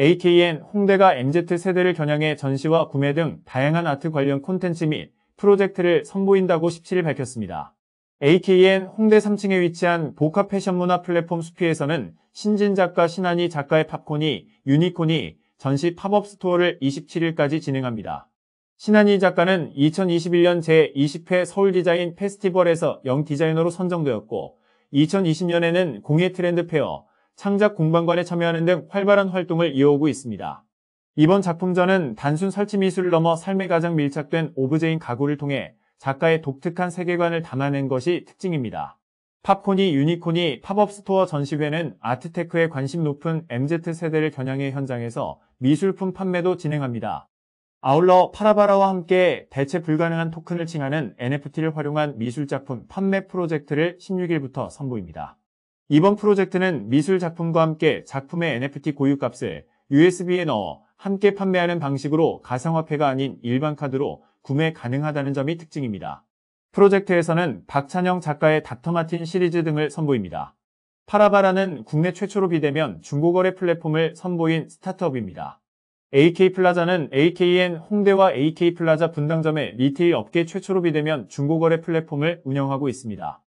AKN, 홍대가 MZ세대를 겨냥해 전시와 구매 등 다양한 아트 관련 콘텐츠 및 프로젝트를 선보인다고 17일 밝혔습니다. AKN 홍대 3층에 위치한 복합 패션 문화 플랫폼 수피에서는 신진 작가 신한이 작가의 팝콘이 유니콘이 전시 팝업 스토어를 27일까지 진행합니다. 신한이 작가는 2021년 제20회 서울 디자인 페스티벌에서 영 디자이너로 선정되었고 2020년에는 공예 트렌드 페어 창작 공방관에 참여하는 등 활발한 활동을 이어오고 있습니다. 이번 작품전은 단순 설치 미술을 넘어 삶에 가장 밀착된 오브제인 가구를 통해 작가의 독특한 세계관을 담아낸 것이 특징입니다. 팝콘이 유니콘이 팝업 스토어 전시회는 아트테크에 관심 높은 MZ세대를 겨냥해 현장에서 미술품 판매도 진행합니다. 아울러 파라바라와 함께 대체 불가능한 토큰을 칭하는 NFT를 활용한 미술작품 판매 프로젝트를 16일부터 선보입니다. 이번 프로젝트는 미술 작품과 함께 작품의 NFT 고유값을 USB에 넣어 함께 판매하는 방식으로 가상화폐가 아닌 일반 카드로 구매 가능하다는 점이 특징입니다. 프로젝트에서는 박찬영 작가의 닥터마틴 시리즈 등을 선보입니다. 파라바라는 국내 최초로 비대면 중고거래 플랫폼을 선보인 스타트업입니다. AK플라자는 AKN 홍대와 AK플라자 분당점의 리테일 업계 최초로 비대면 중고거래 플랫폼을 운영하고 있습니다.